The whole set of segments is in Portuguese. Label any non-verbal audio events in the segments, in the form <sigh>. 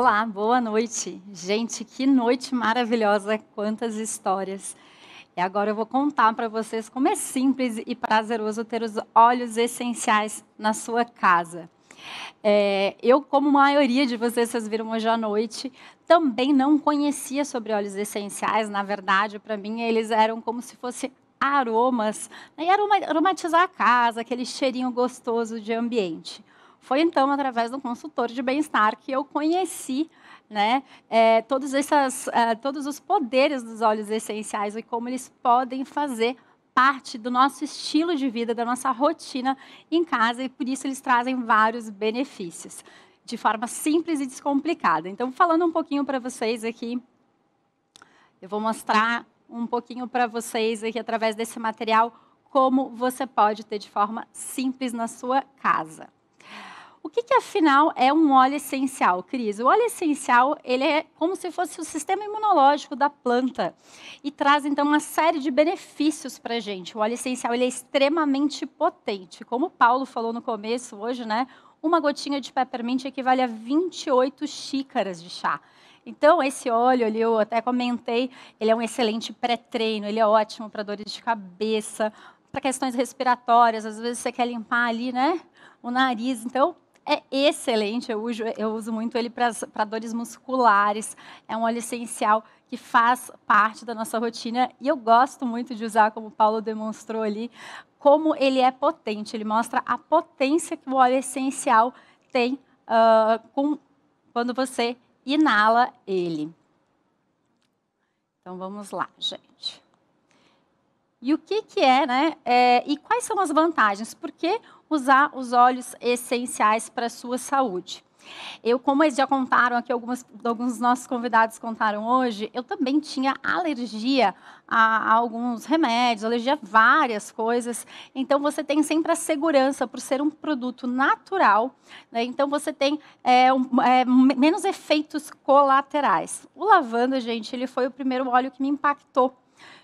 Olá, boa noite. Gente, que noite maravilhosa, quantas histórias. E agora eu vou contar para vocês como é simples e prazeroso ter os óleos essenciais na sua casa. É, eu, como a maioria de vocês, vocês viram hoje à noite, também não conhecia sobre óleos essenciais. Na verdade, para mim, eles eram como se fossem aromas. Né, e aromatizar a casa, aquele cheirinho gostoso de ambiente. Foi então através do consultor de bem-estar que eu conheci né, é, todos, essas, é, todos os poderes dos óleos essenciais e como eles podem fazer parte do nosso estilo de vida, da nossa rotina em casa e por isso eles trazem vários benefícios de forma simples e descomplicada. Então, falando um pouquinho para vocês aqui, eu vou mostrar um pouquinho para vocês aqui através desse material como você pode ter de forma simples na sua casa. O que, que afinal é um óleo essencial, Cris? O óleo essencial ele é como se fosse o sistema imunológico da planta e traz então uma série de benefícios para a gente. O óleo essencial ele é extremamente potente, como o Paulo falou no começo hoje, né? Uma gotinha de peppermint equivale a 28 xícaras de chá. Então, esse óleo ali, eu até comentei, ele é um excelente pré-treino, ele é ótimo para dores de cabeça, para questões respiratórias, às vezes você quer limpar ali, né? O nariz. Então, é excelente, eu uso, eu uso muito ele para dores musculares, é um óleo essencial que faz parte da nossa rotina e eu gosto muito de usar, como o Paulo demonstrou ali, como ele é potente, ele mostra a potência que o óleo essencial tem uh, com, quando você inala ele. Então vamos lá, gente. E o que, que é, né? É, e quais são as vantagens? Por que usar os óleos essenciais para a sua saúde? Eu, como eles já contaram aqui, algumas, alguns dos nossos convidados contaram hoje, eu também tinha alergia a, a, alguns remédios, alergia a várias coisas. Então, você tem sempre a segurança por ser um produto natural. Né? Então, você tem é, um, é, menos efeitos colaterais. O lavanda, gente, ele foi o primeiro óleo que me impactou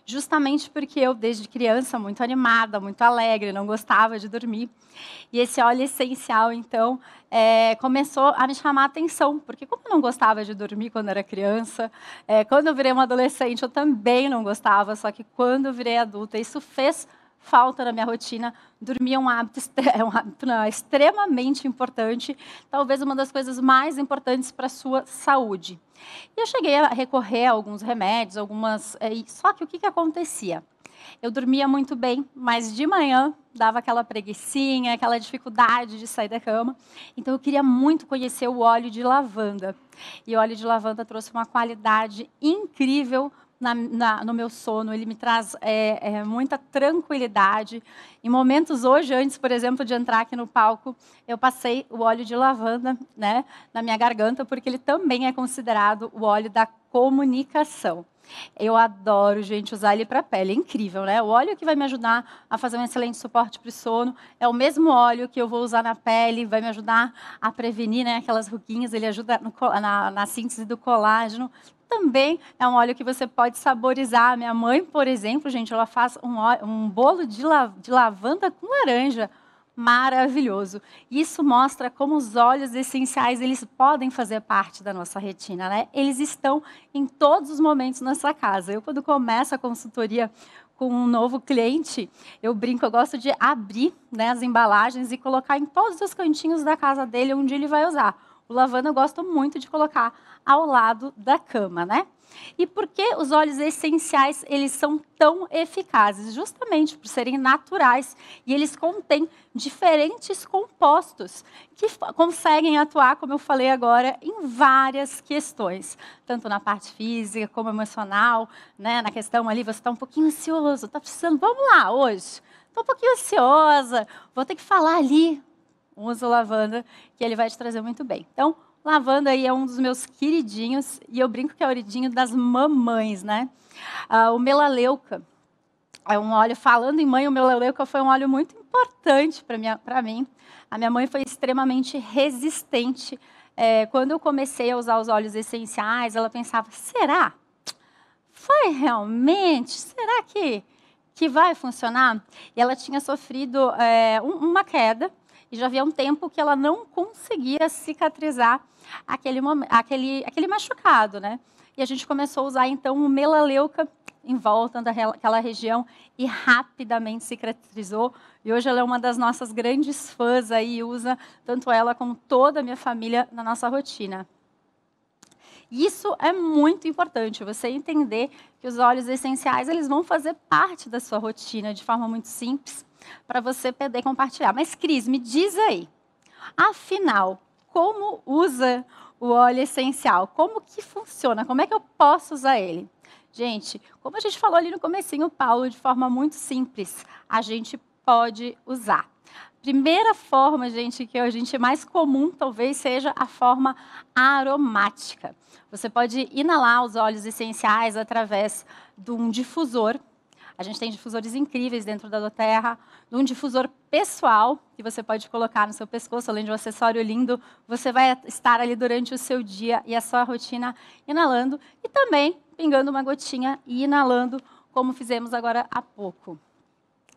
justamente porque eu, desde criança, muito animada, muito alegre, não gostava de dormir. E esse óleo essencial, então, é, começou a me chamar a atenção, porque como eu não gostava de dormir quando era criança, é, quando eu virei uma adolescente eu também não gostava, só que quando eu virei adulta, isso fez falta na minha rotina. Dormir é um hábito, <laughs> é um hábito não, é extremamente importante, talvez uma das coisas mais importantes para a sua saúde. E eu cheguei a recorrer a alguns remédios, algumas. É, só que o que, que acontecia? Eu dormia muito bem, mas de manhã dava aquela preguiçinha, aquela dificuldade de sair da cama. Então eu queria muito conhecer o óleo de lavanda. E o óleo de lavanda trouxe uma qualidade incrível na, na, no meu sono, ele me traz é, é, muita tranquilidade. Em momentos hoje, antes, por exemplo, de entrar aqui no palco, eu passei o óleo de lavanda né, na minha garganta, porque ele também é considerado o óleo da comunicação. Eu adoro, gente, usar ele para pele, é incrível, né? O óleo que vai me ajudar a fazer um excelente suporte para o sono é o mesmo óleo que eu vou usar na pele, vai me ajudar a prevenir né, aquelas ruguinhas, ele ajuda no, na, na síntese do colágeno também é um óleo que você pode saborizar. Minha mãe, por exemplo, gente, ela faz um, óleo, um bolo de, la, de lavanda com laranja. Maravilhoso. Isso mostra como os óleos essenciais, eles podem fazer parte da nossa retina, né? Eles estão em todos os momentos nessa casa. Eu, quando começo a consultoria com um novo cliente, eu brinco, eu gosto de abrir né, as embalagens e colocar em todos os cantinhos da casa dele onde ele vai usar. O lavanda eu gosto muito de colocar ao lado da cama, né? E por que os óleos essenciais eles são tão eficazes? Justamente por serem naturais e eles contêm diferentes compostos que conseguem atuar, como eu falei agora, em várias questões, tanto na parte física como emocional, né? Na questão ali você está um pouquinho ansioso, está precisando, vamos lá hoje. Estou um pouquinho ansiosa, vou ter que falar ali usa lavanda, que ele vai te trazer muito bem. Então, lavanda aí é um dos meus queridinhos, e eu brinco que é o queridinho das mamães, né? Ah, o melaleuca é um óleo, falando em mãe, o melaleuca foi um óleo muito importante para mim. A minha mãe foi extremamente resistente. É, quando eu comecei a usar os óleos essenciais, ela pensava, será? Foi realmente? Será que, que vai funcionar? E ela tinha sofrido é, uma queda, e já havia um tempo que ela não conseguia cicatrizar aquele, aquele, aquele machucado, né? E a gente começou a usar, então, o melaleuca em volta daquela região e rapidamente cicatrizou. E hoje ela é uma das nossas grandes fãs aí, usa tanto ela como toda a minha família na nossa rotina. Isso é muito importante, você entender que os óleos essenciais eles vão fazer parte da sua rotina de forma muito simples, para você poder compartilhar. Mas, Cris, me diz aí, afinal, como usa o óleo essencial? Como que funciona? Como é que eu posso usar ele? Gente, como a gente falou ali no comecinho, Paulo, de forma muito simples, a gente pode usar. Primeira forma, gente, que a gente mais comum talvez seja a forma aromática. Você pode inalar os óleos essenciais através de um difusor, a gente tem difusores incríveis dentro da Doterra, um difusor pessoal que você pode colocar no seu pescoço, além de um acessório lindo. Você vai estar ali durante o seu dia e a sua rotina inalando e também pingando uma gotinha e inalando, como fizemos agora há pouco.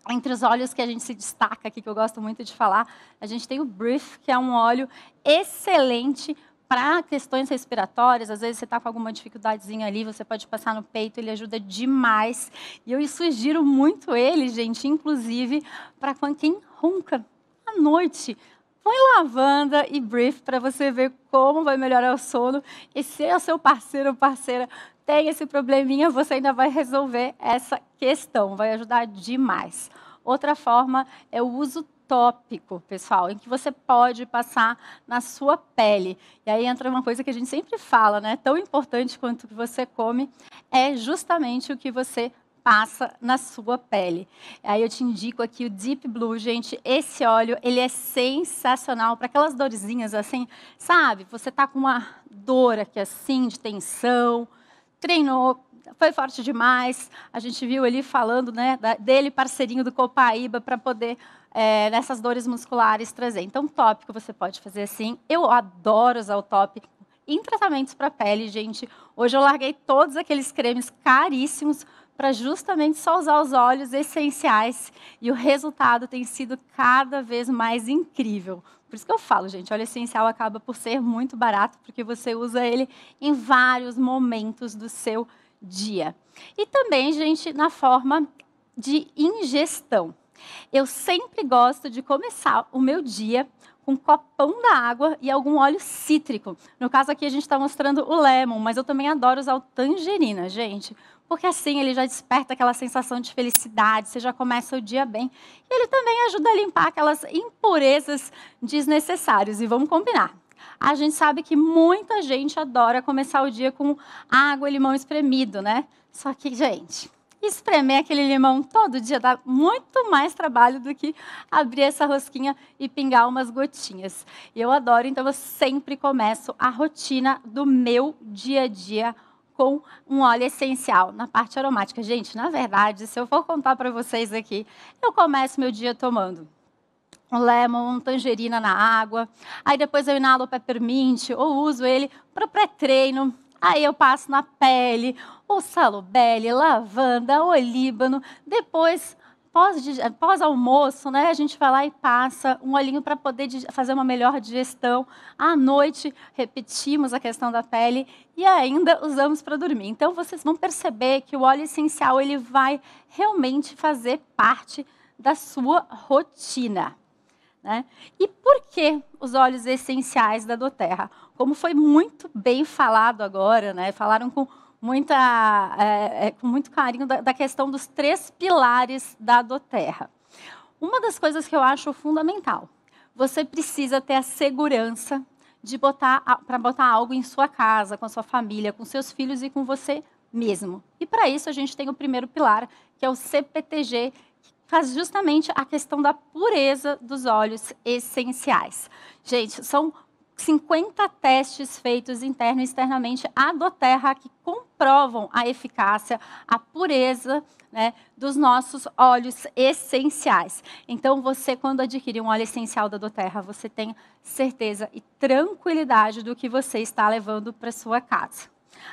Entre os óleos que a gente se destaca aqui, que eu gosto muito de falar, a gente tem o Brief, que é um óleo excelente para questões respiratórias, às vezes você está com alguma dificuldadezinha ali, você pode passar no peito, ele ajuda demais. E eu sugiro muito ele, gente, inclusive para quem ronca à noite. Põe lavanda e brief para você ver como vai melhorar o sono. E se é o seu parceiro ou parceira tem esse probleminha, você ainda vai resolver essa questão, vai ajudar demais. Outra forma é o uso tópico, pessoal, em que você pode passar na sua pele. E aí entra uma coisa que a gente sempre fala, né? Tão importante quanto o que você come é justamente o que você passa na sua pele. Aí eu te indico aqui o Deep Blue, gente. Esse óleo, ele é sensacional para aquelas dorzinhas assim, sabe? Você tá com uma dor aqui assim, de tensão, treinou, foi forte demais. A gente viu ele falando, né, dele parceirinho do Copaíba para poder é, nessas dores musculares trazer. Então, tópico você pode fazer assim. Eu adoro usar o tópico em tratamentos para pele, gente. Hoje eu larguei todos aqueles cremes caríssimos para justamente só usar os óleos essenciais e o resultado tem sido cada vez mais incrível. Por isso que eu falo, gente, óleo essencial acaba por ser muito barato porque você usa ele em vários momentos do seu dia. E também, gente, na forma de ingestão. Eu sempre gosto de começar o meu dia com um copão da água e algum óleo cítrico. No caso aqui a gente está mostrando o lemon, mas eu também adoro usar o tangerina, gente. Porque assim ele já desperta aquela sensação de felicidade, você já começa o dia bem. E ele também ajuda a limpar aquelas impurezas desnecessárias. E vamos combinar, a gente sabe que muita gente adora começar o dia com água e limão espremido, né? Só que, gente, espremer aquele limão todo dia dá muito mais trabalho do que abrir essa rosquinha e pingar umas gotinhas. eu adoro, então eu sempre começo a rotina do meu dia a dia com um óleo essencial na parte aromática. Gente, na verdade, se eu for contar para vocês aqui, eu começo meu dia tomando um lemon, tangerina na água. Aí depois eu inalo peppermint ou uso ele para pré-treino. Aí eu passo na pele, o salubele, lavanda, olíbano. Depois, pós-almoço, pós né, a gente vai lá e passa um olhinho para poder fazer uma melhor digestão. À noite, repetimos a questão da pele e ainda usamos para dormir. Então, vocês vão perceber que o óleo essencial ele vai realmente fazer parte da sua rotina. Né? E por que os óleos essenciais da Doterra? Como foi muito bem falado agora, né? falaram com, muita, é, é, com muito carinho da, da, questão dos três pilares da Doterra. Uma das coisas que eu acho fundamental, você precisa ter a segurança de botar para botar algo em sua casa, com a sua família, com seus filhos e com você mesmo. E para isso a gente tem o primeiro pilar, que é o CPTG, faz justamente a questão da pureza dos óleos essenciais. Gente, são 50 testes feitos interno e externamente à Doterra que comprovam a eficácia, a pureza né, dos nossos óleos essenciais. Então, você, quando adquirir um óleo essencial da Doterra, você tem certeza e tranquilidade do que você está levando para sua casa.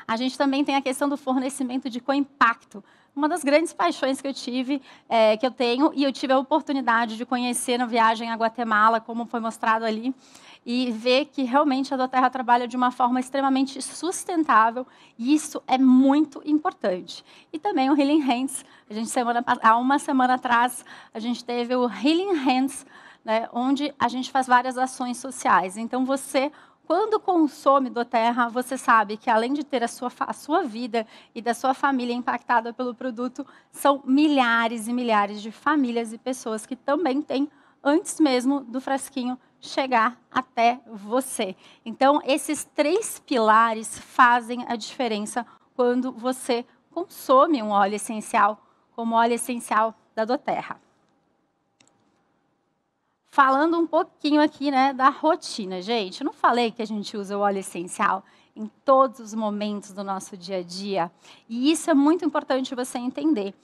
A gente também tem a questão do fornecimento de co-impacto. Uma das grandes paixões que eu tive, é, que eu tenho, e eu tive a oportunidade de conhecer na viagem a Guatemala, como foi mostrado ali, e ver que realmente a Doterra trabalha de uma forma extremamente sustentável, e isso é muito importante. E também o Healing Hands, a gente semana, há uma semana atrás, a gente teve o Healing Hands, né, onde a gente faz várias ações sociais. Então, você, quando consome do terra, você sabe que além de ter a sua, a sua vida e da sua família impactada pelo produto, são milhares e milhares de famílias e pessoas que também têm antes mesmo do frasquinho chegar até você. Então, esses três pilares fazem a diferença quando você consome um óleo essencial como óleo essencial da Doterra falando um pouquinho aqui né, da rotina. Gente, eu não falei que a gente usa o óleo essencial em todos os momentos do nosso dia a dia. E isso é muito importante você entender.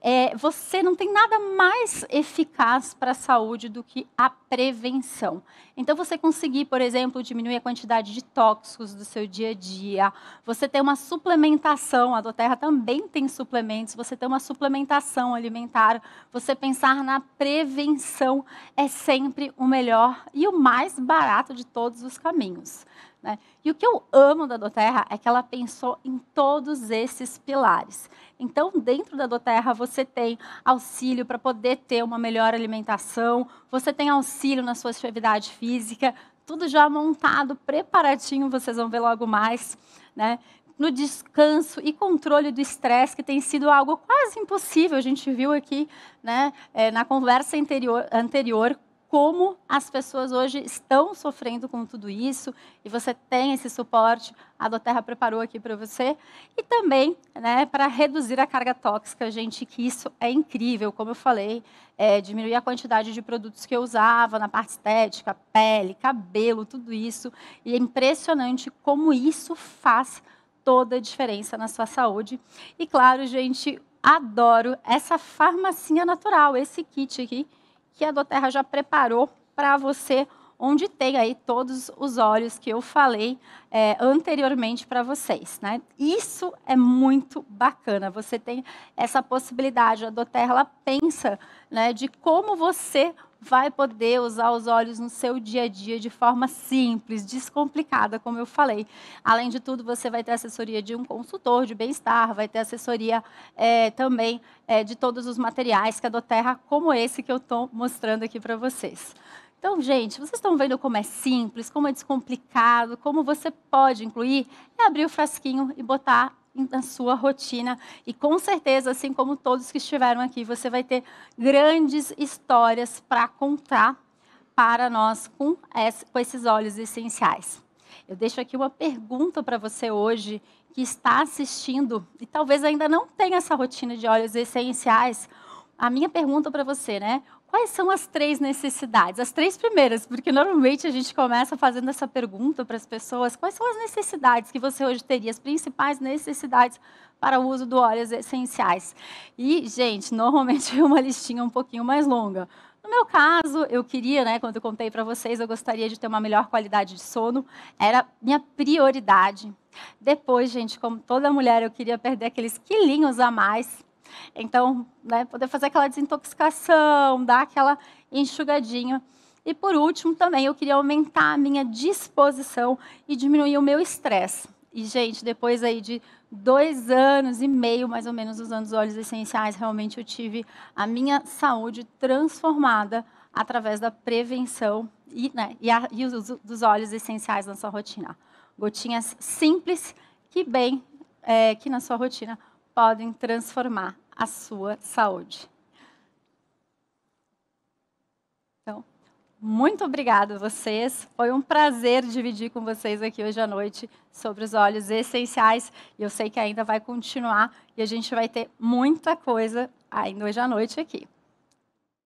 É, você não tem nada mais eficaz para a saúde do que a prevenção. Então, você conseguir, por exemplo, diminuir a quantidade de tóxicos do seu dia a dia, você ter uma suplementação, a Doterra também tem suplementos, você ter uma suplementação alimentar, você pensar na prevenção é sempre o melhor e o mais barato de todos os caminhos. Né? E o que eu amo da Doterra é que ela pensou em todos esses pilares. Então, dentro da Doterra, você tem auxílio para poder ter uma melhor alimentação, você tem auxílio na sua atividade física, tudo já montado, preparadinho, vocês vão ver logo mais. Né? no descanso e controle do estresse, que tem sido algo quase impossível. A gente viu aqui né, é, na conversa anterior, anterior como as pessoas hoje estão sofrendo com tudo isso e você tem esse suporte, a Doterra preparou aqui para você e também né, para reduzir a carga tóxica, gente, que isso é incrível, como eu falei, é, diminuir a quantidade de produtos que eu usava na parte estética, pele, cabelo, tudo isso e é impressionante como isso faz toda a diferença na sua saúde e claro, gente, adoro essa farmacinha natural, esse kit aqui que a Doterra já preparou para você, onde tem aí todos os óleos que eu falei é, anteriormente para vocês. Né? Isso é muito bacana. Você tem essa possibilidade. A Doterra ela pensa né, de como você vai poder usar os olhos no seu dia a dia de forma simples, descomplicada, como eu falei. Além de tudo, você vai ter assessoria de um consultor de bem-estar, vai ter assessoria é, também é, de todos os materiais que a Doterra, como esse que eu estou mostrando aqui para vocês. Então, gente, vocês estão vendo como é simples, como é descomplicado, como você pode incluir, é abrir o frasquinho e botar na sua rotina. E com certeza, assim como todos que estiveram aqui, você vai ter grandes histórias para contar para nós com, com esses olhos essenciais. Eu deixo aqui uma pergunta para você hoje que está assistindo e talvez ainda não tenha essa rotina de olhos essenciais. A minha pergunta para você, né? Quais são as três necessidades? As três primeiras, porque normalmente a gente começa fazendo essa pergunta para as pessoas: quais são as necessidades que você hoje teria, as principais necessidades para o uso do óleos essenciais? E, gente, normalmente é uma listinha um pouquinho mais longa. No meu caso, eu queria, né, quando eu contei para vocês, eu gostaria de ter uma melhor qualidade de sono, era minha prioridade. Depois, gente, como toda mulher, eu queria perder aqueles quilinhos a mais então, né, poder fazer aquela desintoxicação, dar aquela enxugadinha. E por último, também eu queria aumentar a minha disposição e diminuir o meu estresse. E, gente, depois aí de dois anos e meio, mais ou menos, usando os óleos essenciais, realmente eu tive a minha saúde transformada através da prevenção e, né, e, a, e uso dos óleos essenciais na sua rotina. Gotinhas simples que bem, é, que na sua rotina podem transformar a sua saúde. Então, muito obrigada a vocês. Foi um prazer dividir com vocês aqui hoje à noite sobre os óleos essenciais. E eu sei que ainda vai continuar e a gente vai ter muita coisa ainda hoje à noite aqui.